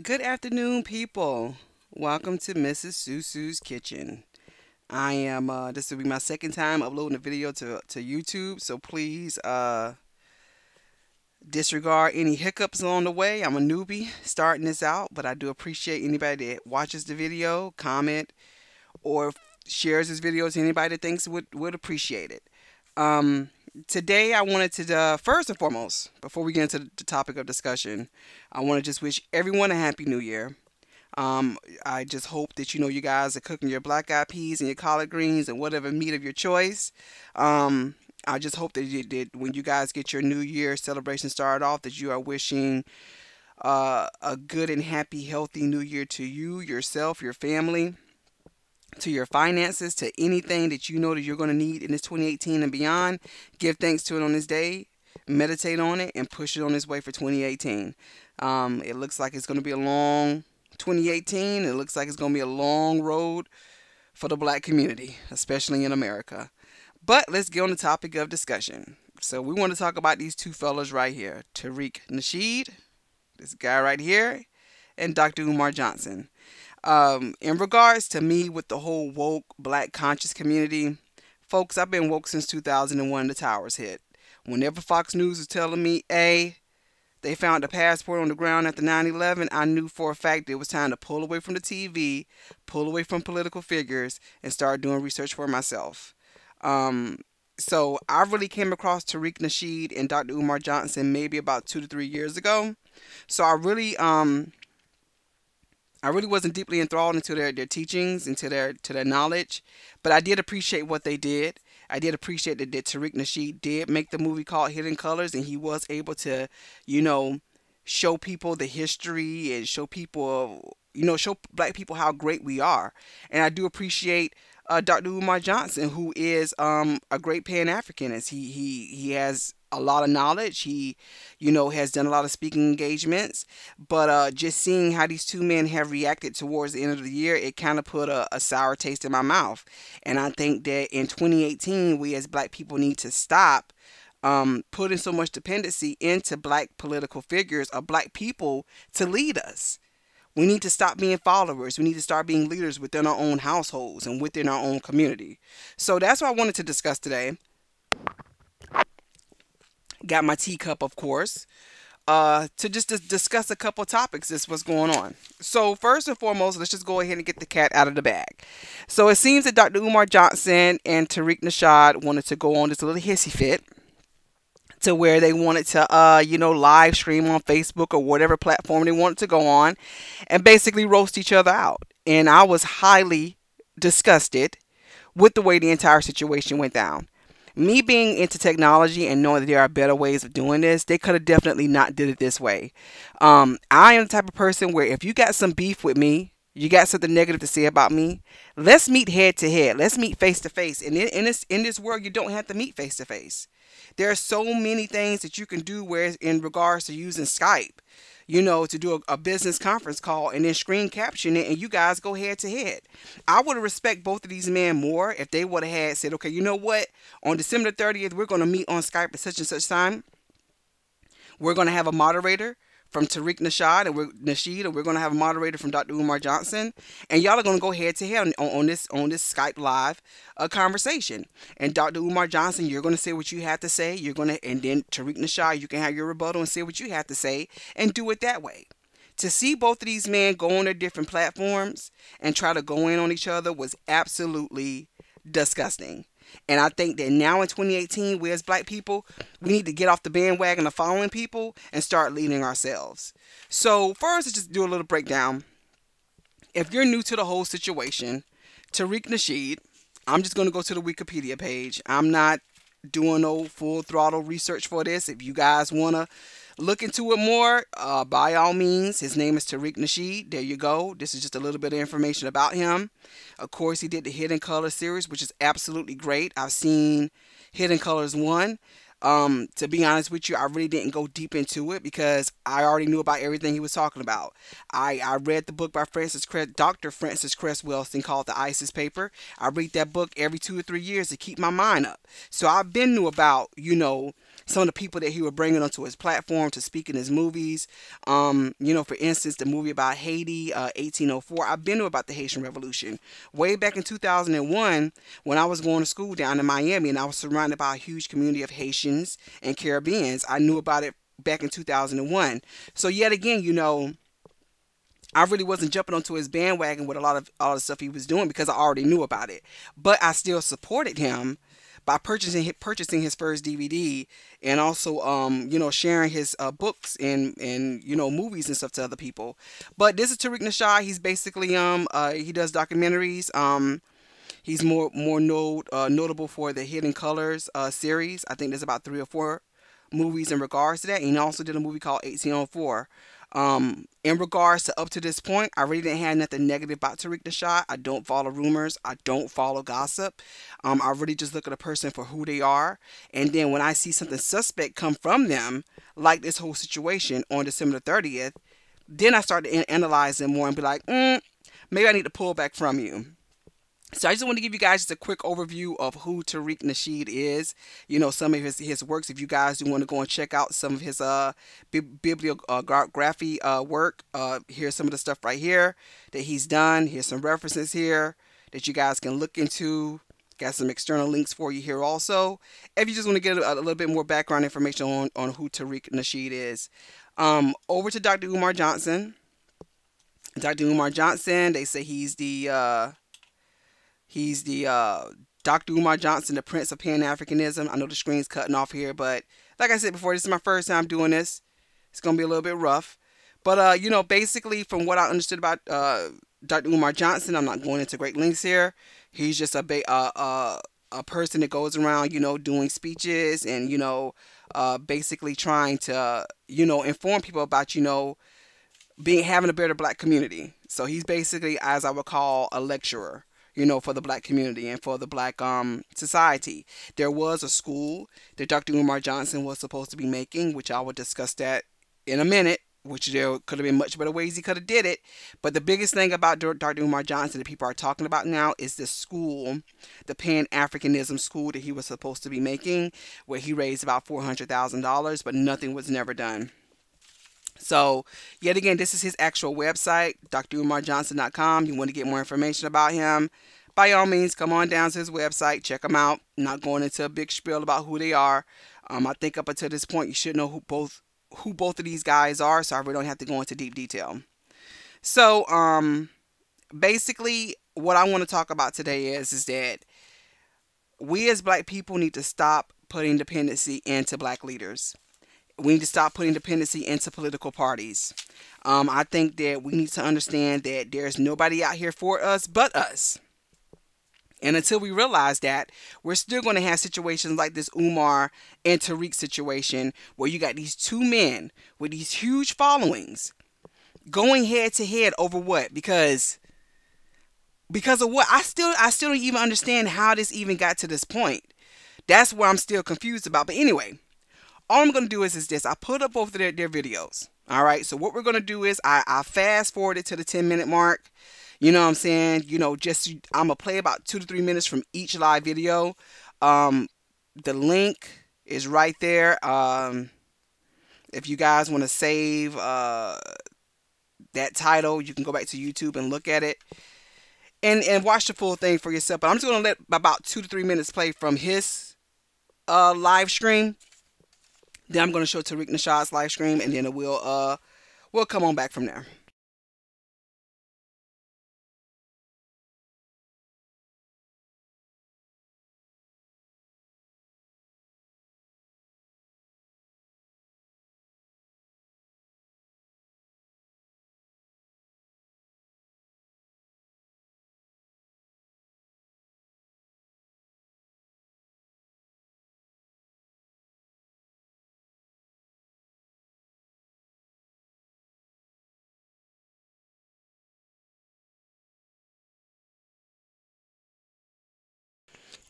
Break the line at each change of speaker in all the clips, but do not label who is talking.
Good afternoon, people. Welcome to Mrs. Susu's Kitchen. I am, uh, this will be my second time uploading a video to, to YouTube, so please uh, disregard any hiccups along the way. I'm a newbie starting this out, but I do appreciate anybody that watches the video, comment, or shares this video to anybody that thinks would, would appreciate it. Um, today I wanted to, uh, first and foremost, before we get into the topic of discussion, I want to just wish everyone a happy new year. Um, I just hope that you know you guys are cooking your black eyed peas and your collard greens and whatever meat of your choice. Um, I just hope that you when you guys get your new year celebration started off that you are wishing uh, a good and happy, healthy new year to you, yourself, your family to your finances, to anything that you know that you're going to need in this 2018 and beyond. Give thanks to it on this day, meditate on it, and push it on this way for 2018. Um, it looks like it's going to be a long 2018. It looks like it's going to be a long road for the black community, especially in America. But let's get on the topic of discussion. So we want to talk about these two fellas right here, Tariq Nasheed, this guy right here, and Dr. Umar Johnson. Um, in regards to me with the whole woke black conscious community, folks, I've been woke since 2001, the towers hit. Whenever Fox News was telling me, A, they found a passport on the ground after 9 11, I knew for a fact it was time to pull away from the TV, pull away from political figures, and start doing research for myself. Um, so I really came across Tariq Nasheed and Dr. Umar Johnson maybe about two to three years ago. So I really um, I really wasn't deeply enthralled into their, their teachings, into their to their knowledge, but I did appreciate what they did. I did appreciate that, that Tariq Nasheed did make the movie called Hidden Colors, and he was able to, you know, show people the history and show people, you know, show black people how great we are. And I do appreciate uh, Dr. Umar Johnson, who is um, a great Pan Africanist. He he he has a lot of knowledge. He, you know, has done a lot of speaking engagements. But uh, just seeing how these two men have reacted towards the end of the year, it kind of put a, a sour taste in my mouth. And I think that in 2018, we as black people need to stop um, putting so much dependency into black political figures or black people to lead us. We need to stop being followers. We need to start being leaders within our own households and within our own community. So that's what I wanted to discuss today. Got my teacup, of course, uh, to just to discuss a couple topics. Is what's going on. So first and foremost, let's just go ahead and get the cat out of the bag. So it seems that Dr. Umar Johnson and Tariq Nashad wanted to go on this little hissy fit to where they wanted to uh, you know live stream on facebook or whatever platform they wanted to go on and basically roast each other out and i was highly disgusted with the way the entire situation went down me being into technology and knowing that there are better ways of doing this, they could have definitely not did it this way. Um, I am the type of person where if you got some beef with me, you got something negative to say about me, let's meet head to head. Let's meet face to face. And in, in this in this world, you don't have to meet face to face. There are so many things that you can do where in regards to using Skype you know, to do a, a, business conference call and then screen caption it and you guys go head to head. I would respect both of these men more if they would have had said, okay, you know what? On December 30th, we're going to meet on Skype at such and such time. We're going to have a moderator from Tariq Nashad and we're Nasheed, and we're going to have a moderator from Dr. Umar Johnson, and y'all are going to go head to head on, on, this on this Skype live uh, conversation. And Dr. Umar Johnson, you're going to say what you have to say. You're going to, and then Tariq Nashad, you can have your rebuttal and say what you have to say, and do it that way. To see both of these men go on their different platforms and try to go in on each other was absolutely disgusting. And I think that now in 2018, we as black people, we need to get off the bandwagon of following people and start leading ourselves. So, first, let's just do a little breakdown. If you're new to the whole situation, Tariq Nasheed, I'm just going to go to the Wikipedia page. I'm not doing no full throttle research for this. If you guys want to look into it more, uh, by all means, his name is Tariq Nasheed. There you go. This is just a little bit of information about him. Of course, he did the Hidden Color series, which is absolutely great. I've seen Hidden Colors 1. Um, to be honest with you, I really didn't go deep into it because I already knew about everything he was talking about. I, I read the book by Francis Crest, Dr. Francis Crest Wilson called The ISIS Paper. I read that book every two or three years to keep my mind up. So I've been knew about, you know, some of the people that he would bring onto his platform to speak in his movies. Um, you know, for instance, the movie about Haiti, uh, 1804. I've been to about the Haitian Revolution way back in 2001 when I was going to school down in Miami and I was surrounded by a huge community of Haitians and Caribbeans. I knew about it back in 2001. So yet again, you know, I really wasn't jumping onto his bandwagon with a lot of all the stuff he was doing because I already knew about it. But I still supported him by purchasing purchasing his first DVD and also um, you know sharing his uh, books and and you know movies and stuff to other people. But this is Tariq Nashai. He's basically um uh, he does documentaries. Um, he's more more note, uh, notable for the Hidden Colors uh, series. I think there's about three or four movies in regards to that. And he also did a movie called 1804 um, in regards to up to this point, I really didn't have nothing negative about Tariq Nashat. I don't follow rumors. I don't follow gossip. Um, I really just look at a person for who they are. And then when I see something suspect come from them, like this whole situation on December 30th, then I start to analyze them more and be like, mm, maybe I need to pull back from you. So I just want to give you guys just a quick overview of who Tariq Nasheed is. You know some of his his works. If you guys do want to go and check out some of his uh bibliography uh, uh, work, uh, here's some of the stuff right here that he's done. Here's some references here that you guys can look into. Got some external links for you here also. If you just want to get a, a little bit more background information on on who Tariq Nasheed is, um, over to Dr. Umar Johnson. Dr. Umar Johnson. They say he's the uh, He's the uh, Dr. Umar Johnson, the Prince of Pan Africanism. I know the screen's cutting off here, but like I said before, this is my first time doing this. It's gonna be a little bit rough, but uh, you know, basically from what I understood about uh, Dr. Umar Johnson, I'm not going into great lengths here. He's just a ba- uh, uh, a person that goes around, you know, doing speeches and you know, uh, basically trying to you know inform people about you know being having a better black community. So he's basically, as I would call, a lecturer you know, for the black community and for the black um, society. There was a school that Dr. Umar Johnson was supposed to be making, which I will discuss that in a minute, which there could have been much better ways he could have did it. But the biggest thing about Dr. Umar Johnson that people are talking about now is this school, the Pan-Africanism school that he was supposed to be making, where he raised about $400,000, but nothing was never done. So, yet again, this is his actual website, drumarjohnson.com. You want to get more information about him? By all means, come on down to his website, check him out. I'm not going into a big spiel about who they are. Um, I think up until this point, you should know who both who both of these guys are, so I really don't have to go into deep detail. So, um, basically, what I want to talk about today is is that we as Black people need to stop putting dependency into Black leaders we need to stop putting dependency into political parties. Um, I think that we need to understand that there's nobody out here for us but us. And until we realize that, we're still going to have situations like this Umar and Tariq situation where you got these two men with these huge followings going head to head over what? Because because of what? I still I still don't even understand how this even got to this point. That's where I'm still confused about. But anyway, all I'm going to do is, is this. I put up both of their, their videos. All right. So what we're going to do is I, I fast forward it to the 10 minute mark. You know what I'm saying? You know, just I'm going to play about two to three minutes from each live video. Um, the link is right there. Um, if you guys want to save uh, that title, you can go back to YouTube and look at it and and watch the full thing for yourself. But I'm just gonna let about two to three minutes play from his uh, live stream. Then I'm going to show Tariq Nashad's live stream, and then we'll uh we'll come on back from there.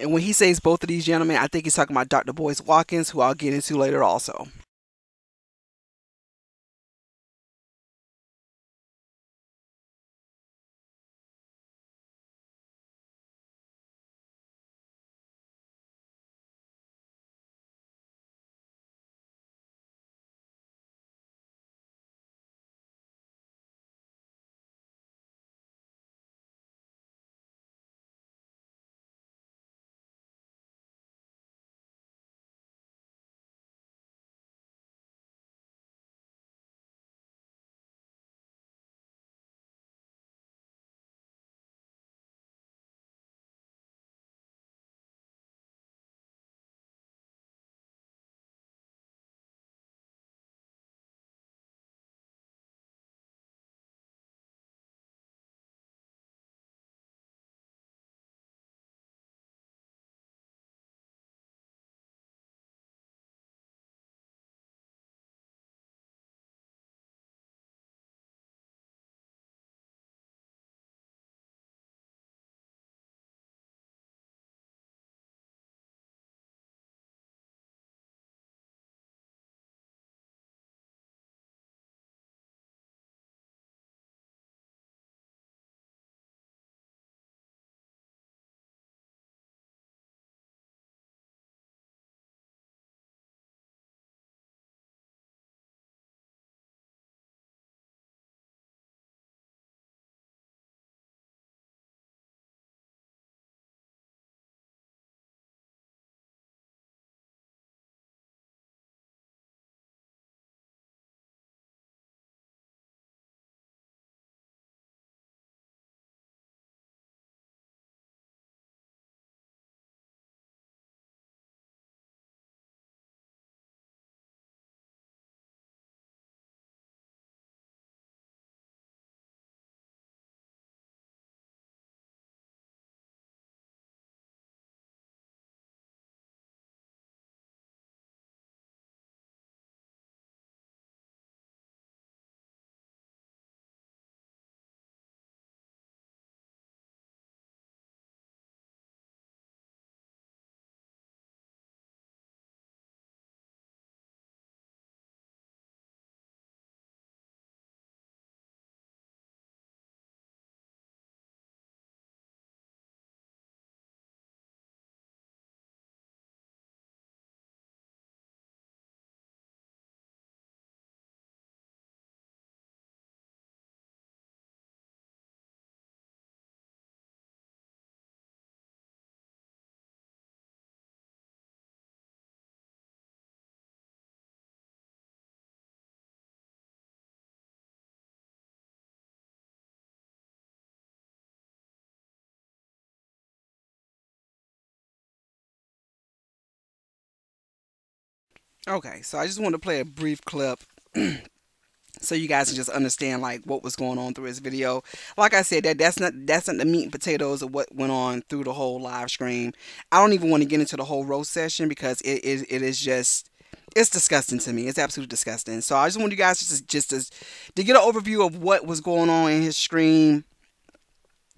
And when he says both of these gentlemen, I think he's talking about Dr. Boyce Watkins, who I'll get into later also. Okay, so I just want to play a brief clip so you guys can just understand like what was going on through his video. Like I said, that that's not that's not the meat and potatoes of what went on through the whole live stream. I don't even want to get into the whole roast session because it is it, it is just it's disgusting to me. It's absolutely disgusting. So I just want you guys just just to, to get an overview of what was going on in his stream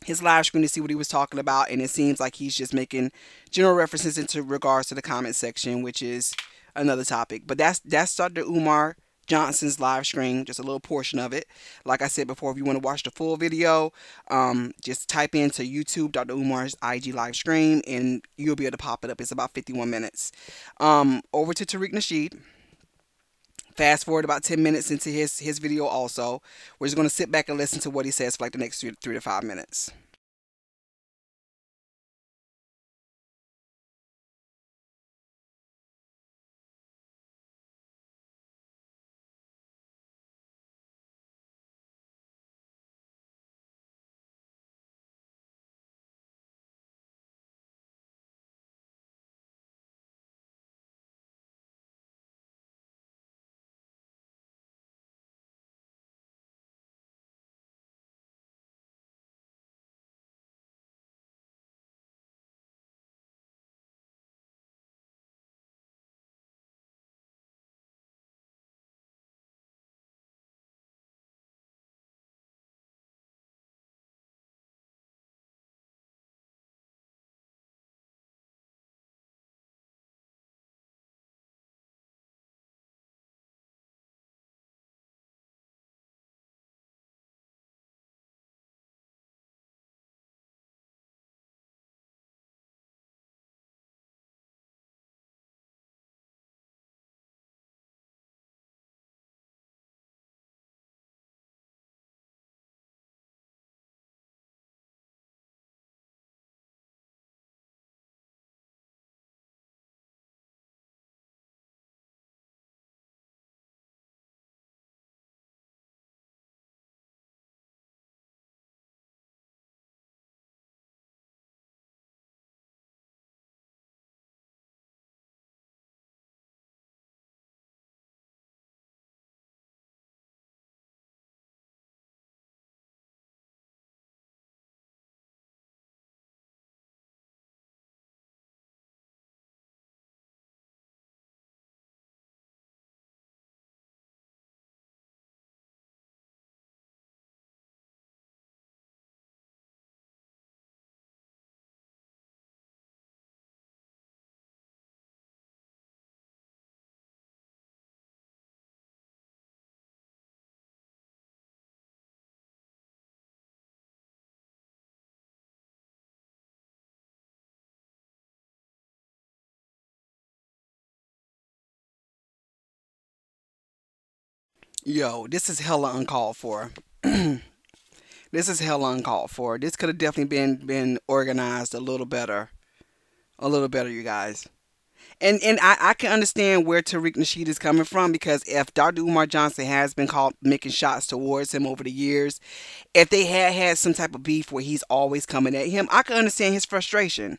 his live screen to see what he was talking about and it seems like he's just making general references into regards to the comment section which is another topic. But that's that's Dr. Umar Johnson's live stream, just a little portion of it. Like I said before, if you want to watch the full video, um, just type into YouTube Dr. Umar's IG live stream and you'll be able to pop it up. It's about 51 minutes. Um, over to Tariq Nasheed. Fast forward about 10 minutes into his, his video also. We're just going to sit back and listen to what he says for like the next three, three to five minutes. Yo, this is hella uncalled for. this is hella uncalled for. This could have definitely been been organized a little better. A little better, you guys. And and I, I can understand where Tariq Nasheed is coming from because if Dr. Umar Johnson has been called making shots towards him over the years, if they had had some type of beef where he's always coming at him, I can understand his frustration.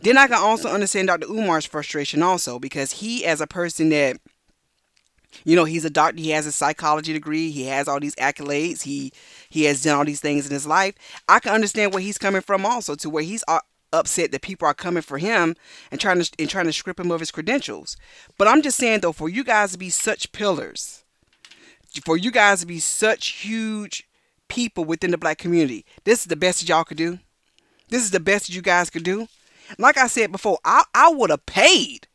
Then I can also understand Dr. Umar's frustration also because he as a person that you know he's a doctor he has a psychology degree he has all these accolades he he has done all these things in his life i can understand where he's coming from also to where he's uh, upset that people are coming for him and trying to and trying to strip him of his credentials but i'm just saying though for you guys to be such pillars for you guys to be such huge people within the black community this is the best y'all could do this is the best that you guys could do like i said before i, I would have paid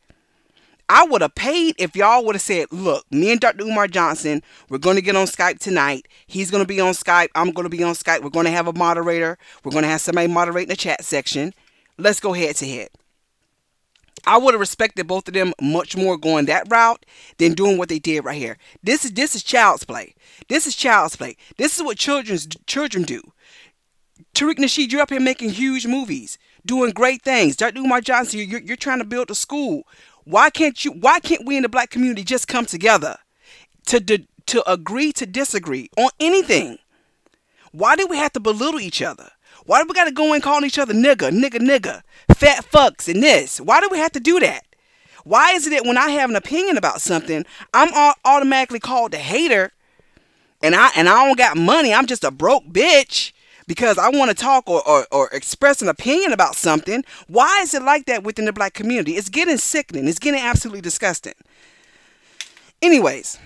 I would have paid if y'all would have said, look, me and Dr. Umar Johnson, we're going to get on Skype tonight. He's going to be on Skype. I'm going to be on Skype. We're going to have a moderator. We're going to have somebody moderating the chat section. Let's go head to head. I would have respected both of them much more going that route than doing what they did right here. This is this is child's play. This is child's play. This is what children's children do. Tariq Nasheed, you're up here making huge movies, doing great things. Dr. Umar Johnson, you're, you're trying to build a school. Why can't you? Why can't we in the black community just come together to to agree to disagree on anything? Why do we have to belittle each other? Why do we got to go and call each other nigga, nigga, nigga, fat fucks, and this? Why do we have to do that? Why is it that when I have an opinion about something, I'm automatically called a hater, and I and I don't got money. I'm just a broke bitch because I want to talk or, or, or express an opinion about something. Why is it like that within the black community? It's getting sickening. It's getting absolutely disgusting. Anyways,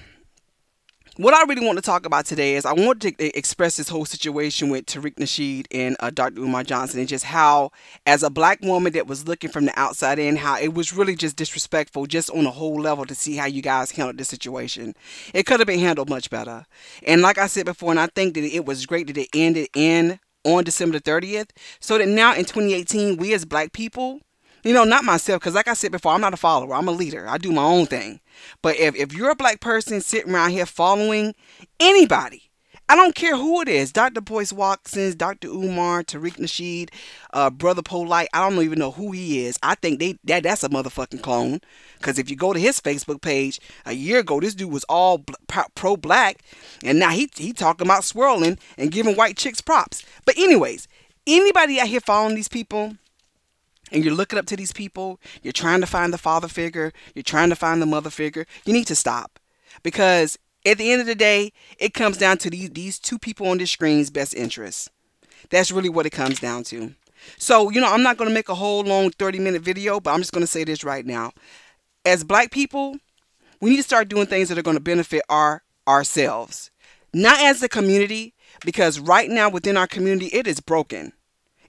what I really want to talk about today is I want to express this whole situation with Tariq Nasheed and uh, Dr. Umar Johnson and just how, as a black woman that was looking from the outside in, how it was really just disrespectful, just on a whole level, to see how you guys handled the situation. It could have been handled much better. And like I said before, and I think that it was great that it ended in on December 30th, so that now in 2018, we as black people you know, not myself, because like I said before, I'm not a follower. I'm a leader. I do my own thing. But if, if you're a black person sitting around here following anybody, I don't care who it is, Dr. Boyce Watkins, Dr. Umar, Tariq Nasheed, uh, Brother Polite, I don't even know who he is. I think they that that's a motherfucking clone. Because if you go to his Facebook page, a year ago, this dude was all pro-black, and now he, he talking about swirling and giving white chicks props. But anyways, anybody out here following these people, and you're looking up to these people, you're trying to find the father figure, you're trying to find the mother figure, you need to stop. Because at the end of the day, it comes down to these, these two people on the screen's best interests. That's really what it comes down to. So, you know, I'm not going to make a whole long 30 minute video, but I'm just going to say this right now. As black people, we need to start doing things that are going to benefit our ourselves, not as the community, because right now within our community, it is broken.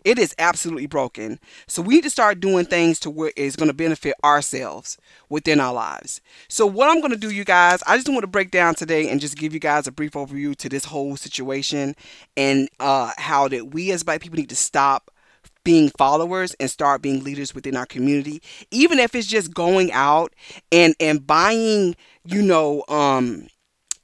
It is absolutely broken. So we need to start doing things to where it's going to benefit ourselves within our lives. So what I'm going to do, you guys, I just want to break down today and just give you guys a brief overview to this whole situation and uh, how that we as black people need to stop being followers and start being leaders within our community even if it's just going out and and buying you know um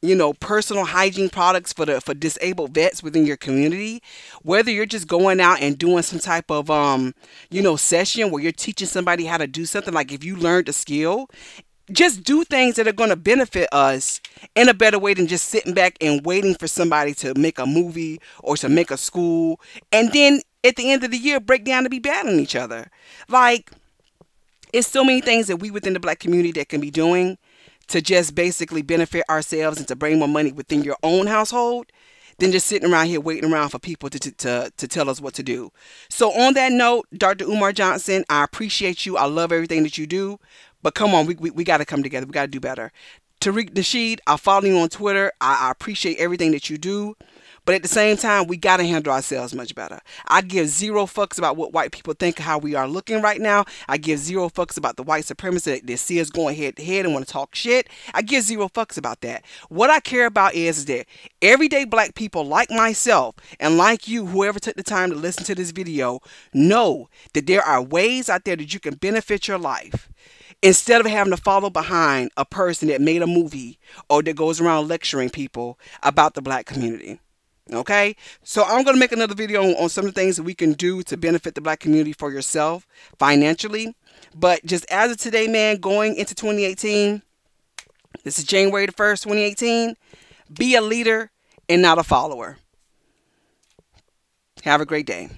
you know personal hygiene products for the for disabled vets within your community whether you're just going out and doing some type of um you know session where you're teaching somebody how to do something like if you learned a skill just do things that are going to benefit us in a better way than just sitting back and waiting for somebody to make a movie or to make a school and then at the end of the year break down to be bad on each other like it's so many things that we within the black community that can be doing to just basically benefit ourselves and to bring more money within your own household than just sitting around here waiting around for people to, to, to tell us what to do. So, on that note, Dr. Umar Johnson, I appreciate you. I love everything that you do. But come on, we, we, we got to come together. We got to do better. Tariq Nasheed, I follow you on Twitter. I, I appreciate everything that you do. But at the same time, we got to handle ourselves much better. I give zero fucks about what white people think of how we are looking right now. I give zero fucks about the white supremacists that, see us going head to head and want to talk shit. I give zero fucks about that. What I care about is, is that everyday black people like myself and like you, whoever took the time to listen to this video, know that there are ways out there that you can benefit your life instead of having to follow behind a person that made a movie or that goes around lecturing people about the black community okay so i'm going to make another video on, on, some of the things that we can do to benefit the black community for yourself financially but just as of today man going into 2018 this is january the 1st 2018 be a leader and not a follower have a great day